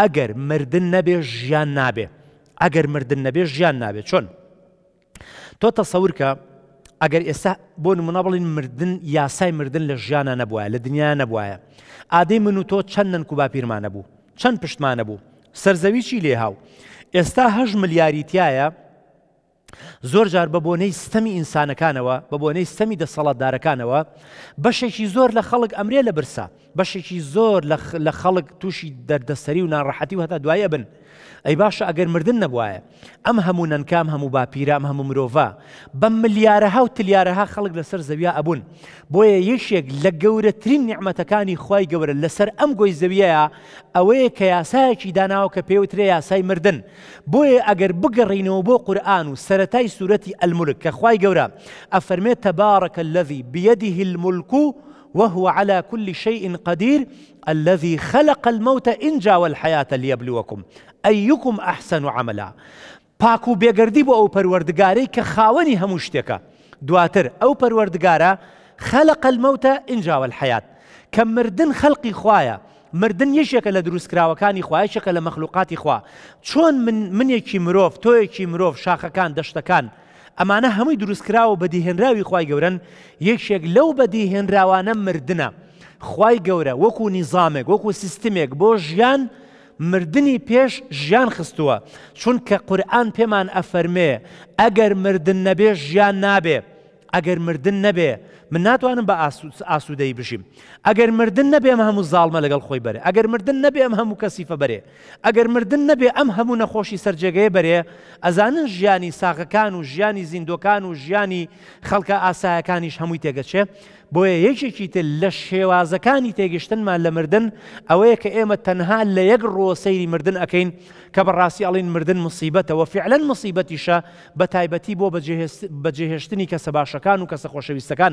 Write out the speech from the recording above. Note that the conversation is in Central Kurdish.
ئەگەر مردن نەبێ ژیان نابێ ئەگەر مردن نەبێ ژیان نابێت چۆن تۆ تەسەورکە ئەگەر ئێستا بۆ نمونە بڵین مردن یاسای مردن لە ژیانە نەبووە لە دنیا نەبووە ئادەی من و تۆ چەندەن کوبا پیرمانە بوو چەند پشتمانە بوو سەرزەوی چی لێهاو ئێستا هەژ ملیاریتیایە زۆر جار بە بۆنەی ستەمی ئینسانەکانەوە بە بۆنەی سەمی دەسەڵاتدارەکانەوە بەشێکی زۆر لە خەڵک ئەمرێ لە برسا بەشێکی زۆر لە خەڵک تووشی دەردەسەری و ناڕەحەتی و هەتا دوایە بن ئەی باشە ئەگەر مردن نەبواە ئەم هەموو نەنکام هەموو باپیرام هەموو مرۆڤ بە ملیارەها و تلیارەها خەڵک لەسەر زەویە ئەبوون بۆیە یەشێک لە گەورەترین نیعممەتەکانی خی گەورە لەسەر ئەم گۆی زەویەیە ئەوەیە کە یاسایەکی داناوە کە پێوترێ یاسای مردن بۆیە ئەگەر بگەڕینەوە بۆ قورآن و سەر سرتاي سورة الملك كخواي جورا أفرمي تبارك الذي بيده الملك وهو على كل شيء قدير الذي خلق الموت إن جا والحياة ليبلوكم أيكم أحسن عملا پاکو بێگەردی بۆ ئەو پەروەردگارەی کە خاوەنی هەموو شتێکە دواتر ئەو پەروەردگارە خەلق المەوتە ئینجاوە الحيات کە مردن خەڵقی خوایە مردن یەشێکە لە دروستکراوەکانی خوایشەکە لە مەخلوقاتی خوا چۆن منێکی مرۆڤ تۆیەکی مرۆڤ شاخەکان دەشتەکان ئەمانە هەمووی دروستکراوە بەدیهێنراوی خی گەورن یەکشێک لەو بەدیهێنراوانە مردە خی گەورە وەکو نیزامێک وەکو سیستمێک بۆ ژیان مردنی پێش ژیان خستووە چونکە قورآن پێمان ئەفەرمێ ئەگەر مردن نەبێ ژیان نابێ ئەگەر مردن نەبێ من ناتوانم بە ئاسوودەی بشیم ئەگەر مردن نەبێ ئەم هەموو زاڵمە لەگەڵ خۆی بەرێ ئەگەر مردن نەبێ ئەم هەموو کەسیفە بەرێ ئەگەر مردن نەبێ ئەم هەموو نەخۆشی سەررجێگەی بەرێ ئەزانن ژیانی ساغەکان و ژیانی زیندۆکان و ژیانی خەڵکە ئاسایەکانیش هەمووی تێگەچێ بۆیە یەکێکی تر لە شێوازەکانی تێگەشتنمان لە مردن ئەوەیە کە ئێمە تەنها لە یەک ڕۆ سەیری مردن ئەەکەین کە بەڕاستی ئەڵین مردن مصیبەتەوە فعلەن مصیبەتیشە بە تایبەتی بۆ بەجێهێشتنی کەسە باشەکان و کەسە خۆشەویستەکان.